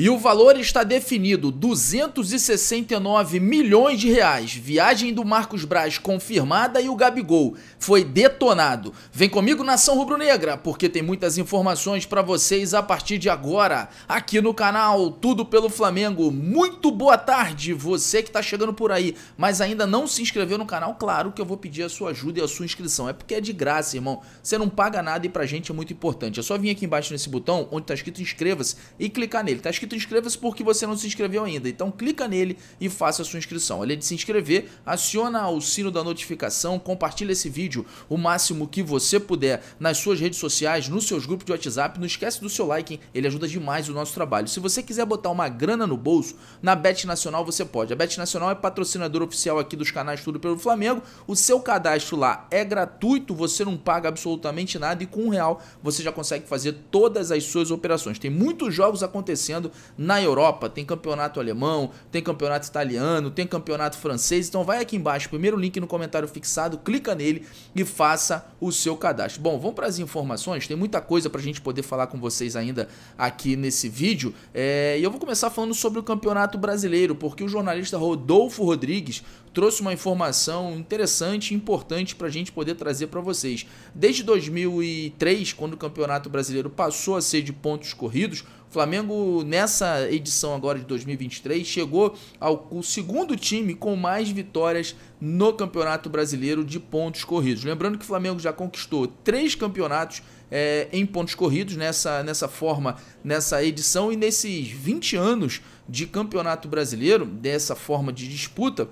E o valor está definido, 269 milhões de reais. Viagem do Marcos Braz confirmada e o Gabigol foi detonado. Vem comigo nação rubro-negra, porque tem muitas informações para vocês a partir de agora, aqui no canal Tudo pelo Flamengo. Muito boa tarde, você que está chegando por aí, mas ainda não se inscreveu no canal, claro que eu vou pedir a sua ajuda e a sua inscrição. É porque é de graça, irmão. Você não paga nada e pra gente é muito importante. É só vir aqui embaixo nesse botão onde tá escrito inscreva-se e clicar nele. Tá escrito escrito inscreva-se porque você não se inscreveu ainda. Então clica nele e faça a sua inscrição. Além de se inscrever, aciona o sino da notificação, compartilha esse vídeo o máximo que você puder nas suas redes sociais, nos seus grupos de WhatsApp. Não esquece do seu like, hein? ele ajuda demais o nosso trabalho. Se você quiser botar uma grana no bolso, na Bet Nacional você pode. A Bet Nacional é patrocinadora oficial aqui dos canais Tudo pelo Flamengo. O seu cadastro lá é gratuito, você não paga absolutamente nada e com um real você já consegue fazer todas as suas operações. Tem muitos jogos acontecendo na Europa. Tem campeonato alemão, tem campeonato italiano, tem campeonato francês. Então vai aqui embaixo, primeiro link no comentário fixado, clica nele e faça o seu cadastro. Bom, vamos para as informações. Tem muita coisa para a gente poder falar com vocês ainda aqui nesse vídeo. É, e eu vou começar falando sobre o Campeonato Brasileiro, porque o jornalista Rodolfo Rodrigues trouxe uma informação interessante e importante para a gente poder trazer para vocês. Desde 2003, quando o Campeonato Brasileiro passou a ser de pontos corridos, Flamengo, nessa edição agora de 2023, chegou ao segundo time com mais vitórias no Campeonato Brasileiro de pontos corridos. Lembrando que o Flamengo já conquistou três campeonatos é, em pontos corridos nessa, nessa forma, nessa edição e nesses 20 anos de Campeonato Brasileiro, dessa forma de disputa,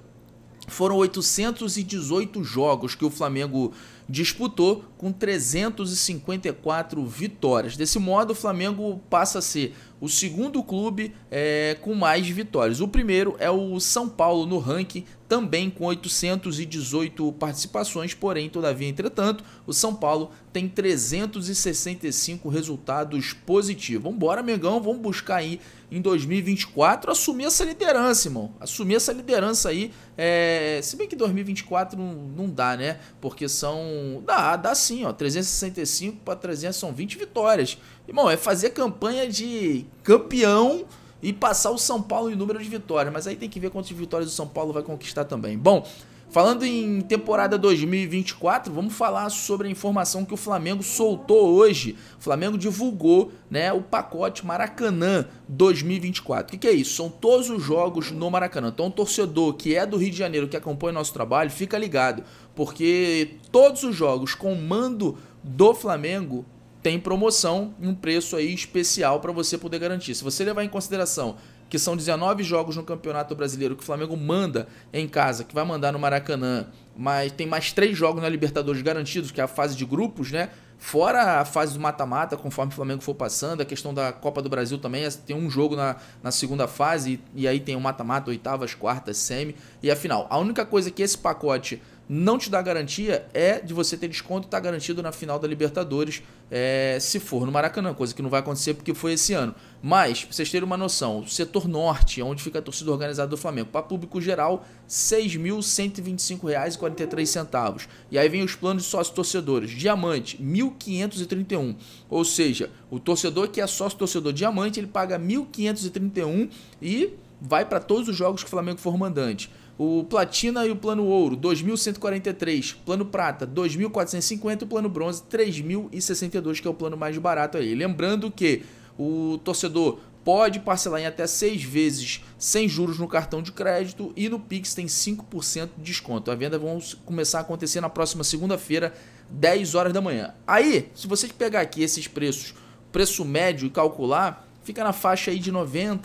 foram 818 jogos que o Flamengo disputou com 354 vitórias. Desse modo, o Flamengo passa a ser o segundo clube é, com mais vitórias. O primeiro é o São Paulo no ranking também com 818 participações, porém, todavia, entretanto, o São Paulo tem 365 resultados positivos. Vamos embora, vamos buscar aí em 2024 assumir essa liderança, irmão. Assumir essa liderança aí, é... se bem que 2024 não, não dá, né? Porque são... dá, dá sim, ó, 365 para 300 são 20 vitórias. Irmão, é fazer campanha de campeão e passar o São Paulo em número de vitórias. Mas aí tem que ver quantas vitórias o São Paulo vai conquistar também. Bom, falando em temporada 2024, vamos falar sobre a informação que o Flamengo soltou hoje. O Flamengo divulgou né, o pacote Maracanã 2024. O que, que é isso? São todos os jogos no Maracanã. Então, torcedor que é do Rio de Janeiro, que acompanha o nosso trabalho, fica ligado, porque todos os jogos com mando do Flamengo tem promoção e um preço aí especial para você poder garantir. Se você levar em consideração que são 19 jogos no Campeonato Brasileiro que o Flamengo manda em casa, que vai mandar no Maracanã, mas tem mais três jogos na Libertadores garantidos, que é a fase de grupos, né? Fora a fase do mata-mata, conforme o Flamengo for passando, a questão da Copa do Brasil também, é, tem um jogo na, na segunda fase, e, e aí tem o mata-mata, oitavas, quartas, semi e a final. A única coisa que esse pacote não te dá garantia é de você ter desconto e estar tá garantido na final da Libertadores, é, se for no Maracanã, coisa que não vai acontecer porque foi esse ano. Mas, pra vocês terem uma noção, o setor norte, onde fica a torcida organizada do Flamengo, para público geral, R$ 6.125,43. E aí vem os planos de sócio-torcedores. Diamante, 1.531. Ou seja, o torcedor que é sócio-torcedor diamante, ele paga 1.531 e vai para todos os jogos que o Flamengo for mandante. O platina e o plano ouro, 2.143, plano prata, 2.450, o plano bronze, 3.062, que é o plano mais barato aí. Lembrando que o torcedor pode parcelar em até seis vezes sem juros no cartão de crédito e no Pix tem 5% de desconto. A venda vão começar a acontecer na próxima segunda-feira, 10 horas da manhã. Aí, se você pegar aqui esses preços, preço médio e calcular, fica na faixa aí de R$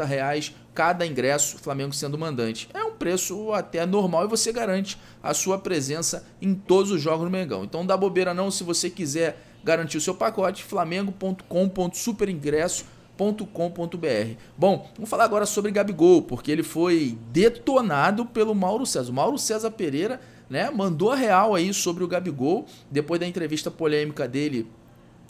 reais cada ingresso, Flamengo sendo mandante. É preço até normal e você garante a sua presença em todos os jogos do Mengão. Então não dá bobeira não, se você quiser garantir o seu pacote, flamengo.com.superingresso.com.br Bom, vamos falar agora sobre Gabigol, porque ele foi detonado pelo Mauro César. O Mauro César Pereira, né, mandou a real aí sobre o Gabigol, depois da entrevista polêmica dele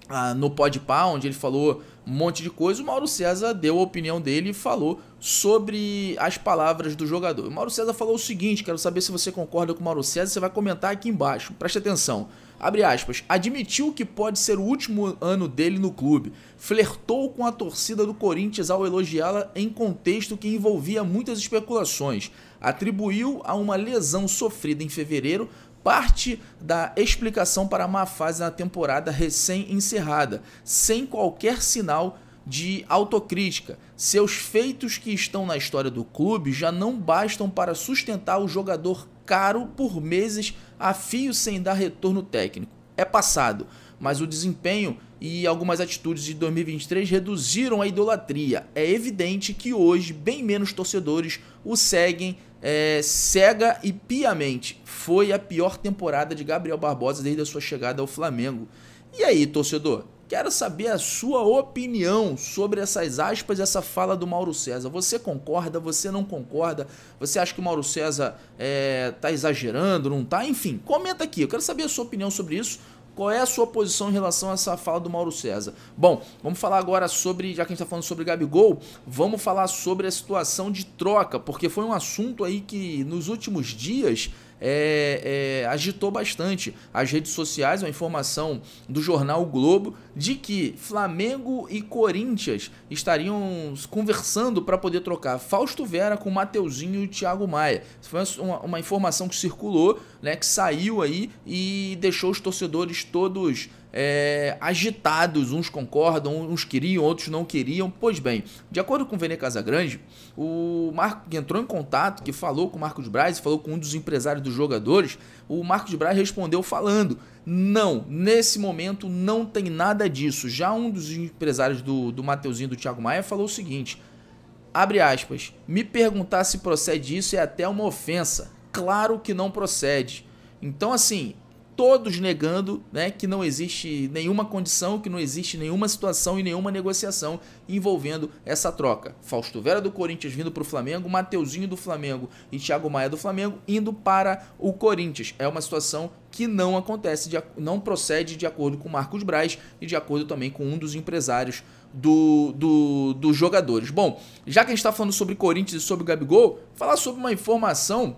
ah, no Podpah, onde ele falou um monte de coisa, o Mauro César deu a opinião dele e falou sobre as palavras do jogador. O Mauro César falou o seguinte, quero saber se você concorda com o Mauro César, você vai comentar aqui embaixo. Preste atenção. Abre aspas. Admitiu que pode ser o último ano dele no clube. Flertou com a torcida do Corinthians ao elogiá-la em contexto que envolvia muitas especulações. Atribuiu a uma lesão sofrida em fevereiro parte da explicação para a má fase na temporada recém-encerrada, sem qualquer sinal de autocrítica. Seus feitos que estão na história do clube já não bastam para sustentar o jogador caro por meses a fio sem dar retorno técnico. É passado mas o desempenho e algumas atitudes de 2023 reduziram a idolatria. É evidente que hoje bem menos torcedores o seguem é, cega e piamente. Foi a pior temporada de Gabriel Barbosa desde a sua chegada ao Flamengo. E aí, torcedor? Quero saber a sua opinião sobre essas aspas e essa fala do Mauro César. Você concorda? Você não concorda? Você acha que o Mauro César é, tá exagerando? Não tá? Enfim, comenta aqui. Eu quero saber a sua opinião sobre isso. Qual é a sua posição em relação a essa fala do Mauro César? Bom, vamos falar agora sobre, já que a gente está falando sobre Gabigol, vamos falar sobre a situação de troca, porque foi um assunto aí que nos últimos dias é, é, agitou bastante as redes sociais, uma informação do jornal o Globo de que Flamengo e Corinthians estariam conversando para poder trocar Fausto Vera com Mateuzinho e Thiago Maia. Foi uma, uma informação que circulou, né, que saiu aí e deixou os torcedores todos é, agitados, uns concordam, uns queriam, outros não queriam. Pois bem, de acordo com o Vene Casagrande, o Marco que entrou em contato, que falou com o Marcos Braz, falou com um dos empresários dos jogadores, o Marcos Braz respondeu falando: não, nesse momento não tem nada disso. Já um dos empresários do, do Mateuzinho do Thiago Maia falou o seguinte: abre aspas, me perguntar se procede isso é até uma ofensa. Claro que não procede. Então, assim, todos negando né, que não existe nenhuma condição, que não existe nenhuma situação e nenhuma negociação envolvendo essa troca. Fausto Vera do Corinthians vindo para o Flamengo, Mateuzinho do Flamengo e Thiago Maia do Flamengo indo para o Corinthians. É uma situação que não acontece, não procede de acordo com Marcos Braz e de acordo também com um dos empresários do, do, dos jogadores. Bom, já que a gente está falando sobre Corinthians e sobre Gabigol, falar sobre uma informação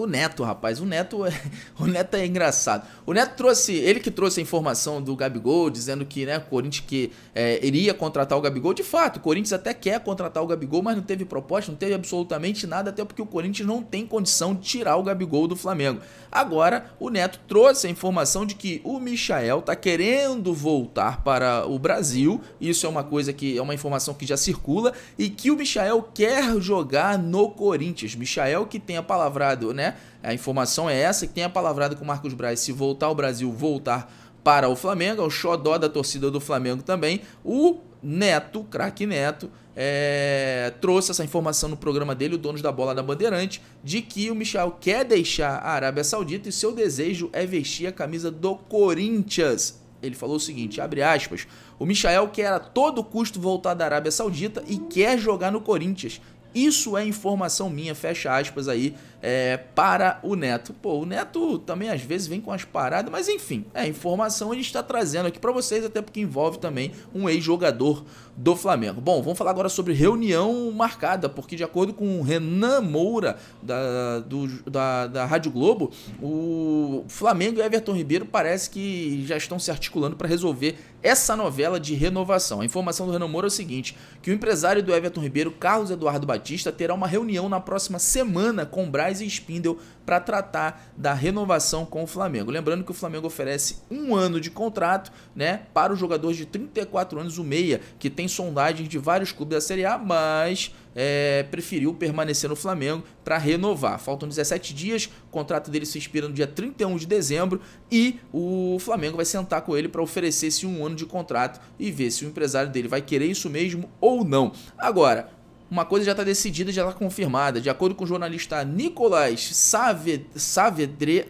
o Neto, rapaz, o Neto, é, o Neto é engraçado. O Neto trouxe, ele que trouxe a informação do Gabigol, dizendo que, né, o Corinthians que é, iria contratar o Gabigol. De fato, o Corinthians até quer contratar o Gabigol, mas não teve proposta, não teve absolutamente nada, até porque o Corinthians não tem condição de tirar o Gabigol do Flamengo. Agora, o Neto trouxe a informação de que o Michael tá querendo voltar para o Brasil. Isso é uma coisa que é uma informação que já circula e que o Michael quer jogar no Corinthians. Michael que tem a palavrado, né, né? A informação é essa, que tem a palavrada com o Marcos Braz, se voltar ao Brasil, voltar para o Flamengo, é o xodó da torcida do Flamengo também. O Neto, craque Neto, é, trouxe essa informação no programa dele, o dono da bola da Bandeirante, de que o Michel quer deixar a Arábia Saudita e seu desejo é vestir a camisa do Corinthians. Ele falou o seguinte, abre aspas, o Michael quer a todo custo voltar da Arábia Saudita e quer jogar no Corinthians. Isso é informação minha, fecha aspas aí, é, para o Neto. Pô, o Neto também às vezes vem com as paradas, mas enfim, é informação a gente está trazendo aqui para vocês, até porque envolve também um ex-jogador do Flamengo. Bom, vamos falar agora sobre reunião marcada, porque de acordo com Renan Moura, da, do, da, da Rádio Globo, o Flamengo e Everton Ribeiro parece que já estão se articulando para resolver essa novela de renovação. A informação do Renan Moura é o seguinte, que o empresário do Everton Ribeiro, Carlos Eduardo Batista, terá uma reunião na próxima semana com o Braz Moraes e Spindel para tratar da renovação com o Flamengo. Lembrando que o Flamengo oferece um ano de contrato né, para o jogador de 34 anos, o Meia, que tem sondagens de vários clubes da Série A, mas é, preferiu permanecer no Flamengo para renovar. Faltam 17 dias, o contrato dele se expira no dia 31 de dezembro e o Flamengo vai sentar com ele para oferecer esse um ano de contrato e ver se o empresário dele vai querer isso mesmo ou não. Agora, uma coisa já está decidida, já está confirmada. De acordo com o jornalista Nicolás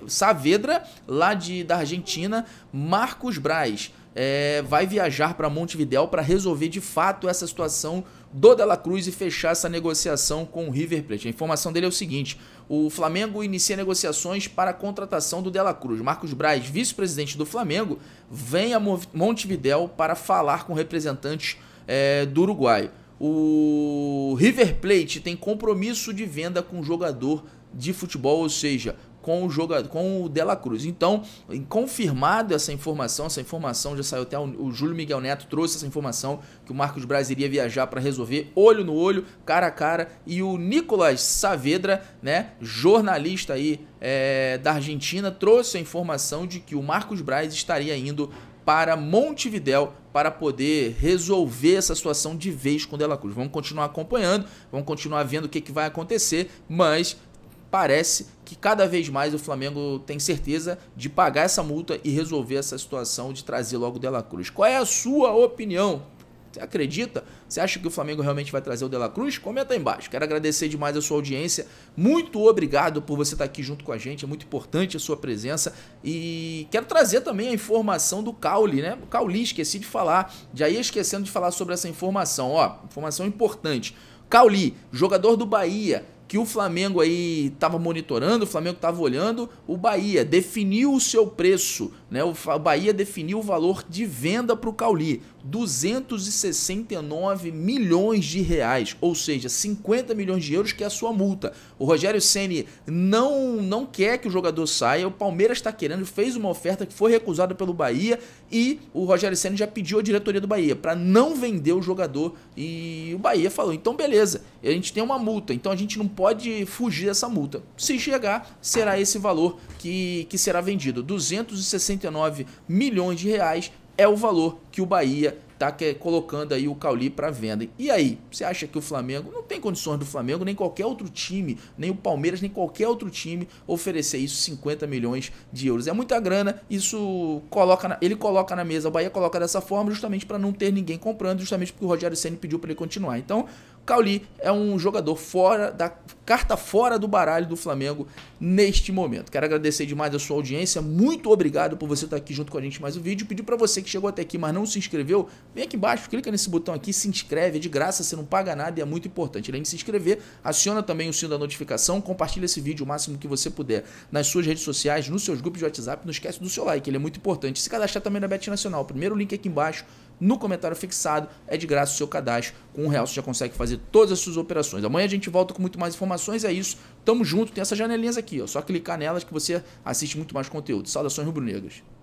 Saavedra, lá de, da Argentina, Marcos Braz é, vai viajar para Montevidéu para resolver de fato essa situação do Dela Cruz e fechar essa negociação com o River Plate. A informação dele é o seguinte: o Flamengo inicia negociações para a contratação do Dela Cruz. Marcos Braz, vice-presidente do Flamengo, vem a Montevidéu para falar com representantes é, do Uruguai. O River Plate tem compromisso de venda com o jogador de futebol, ou seja, com o jogador, com o Dela Cruz. Então, confirmado essa informação, essa informação já saiu até o, o Júlio Miguel Neto trouxe essa informação que o Marcos Braz iria viajar para resolver olho no olho, cara a cara e o Nicolas Saavedra, né, jornalista aí é, da Argentina, trouxe a informação de que o Marcos Braz estaria indo para Montevidéu para poder resolver essa situação de vez com o Dela Cruz. Vamos continuar acompanhando, vamos continuar vendo o que, que vai acontecer, mas parece que cada vez mais o Flamengo tem certeza de pagar essa multa e resolver essa situação de trazer logo o Dela Cruz. Qual é a sua opinião? Você acredita? Você acha que o Flamengo realmente vai trazer o De La Cruz? Comenta aí embaixo. Quero agradecer demais a sua audiência. Muito obrigado por você estar aqui junto com a gente. É muito importante a sua presença. E quero trazer também a informação do Caule, né? O Cauli, esqueci de falar. Já ia esquecendo de falar sobre essa informação. Ó, informação importante. Cauli, jogador do Bahia, que o Flamengo aí estava monitorando, o Flamengo estava olhando, o Bahia definiu o seu preço, né? O Bahia definiu o valor de venda para o Cauli, 269 milhões de reais, ou seja, 50 milhões de euros que é a sua multa. O Rogério Ceni não não quer que o jogador saia, o Palmeiras está querendo, fez uma oferta que foi recusada pelo Bahia e o Rogério Ceni já pediu à diretoria do Bahia para não vender o jogador e o Bahia falou, então beleza, a gente tem uma multa, então a gente não pode fugir dessa multa. Se chegar, será esse valor que, que será vendido. 269 milhões de reais é o valor que o Bahia tá que, colocando aí o Cauli para venda. E aí, você acha que o Flamengo não tem condições do Flamengo, nem qualquer outro time, nem o Palmeiras, nem qualquer outro time oferecer isso 50 milhões de euros. É muita grana, isso coloca na, ele coloca na mesa, o Bahia coloca dessa forma justamente para não ter ninguém comprando, justamente porque o Rogério Ceni pediu para ele continuar. Então, Cauli é um jogador fora da carta fora do baralho do Flamengo neste momento. Quero agradecer demais a sua audiência, muito obrigado por você estar aqui junto com a gente mais um vídeo. Pedir para você que chegou até aqui, mas não se inscreveu, vem aqui embaixo, clica nesse botão aqui, se inscreve, é de graça, você não paga nada e é muito importante. Além de se inscrever, aciona também o sino da notificação, compartilha esse vídeo o máximo que você puder nas suas redes sociais, nos seus grupos de WhatsApp, não esquece do seu like, ele é muito importante. Se cadastrar também na Bet Nacional, primeiro link aqui embaixo no comentário fixado. É de graça o seu cadastro. Com um real você já consegue fazer todas as suas operações. Amanhã a gente volta com muito mais informações. É isso. Tamo junto. Tem essas janelinhas aqui. Ó. Só clicar nelas que você assiste muito mais conteúdo. Saudações rubro-negras.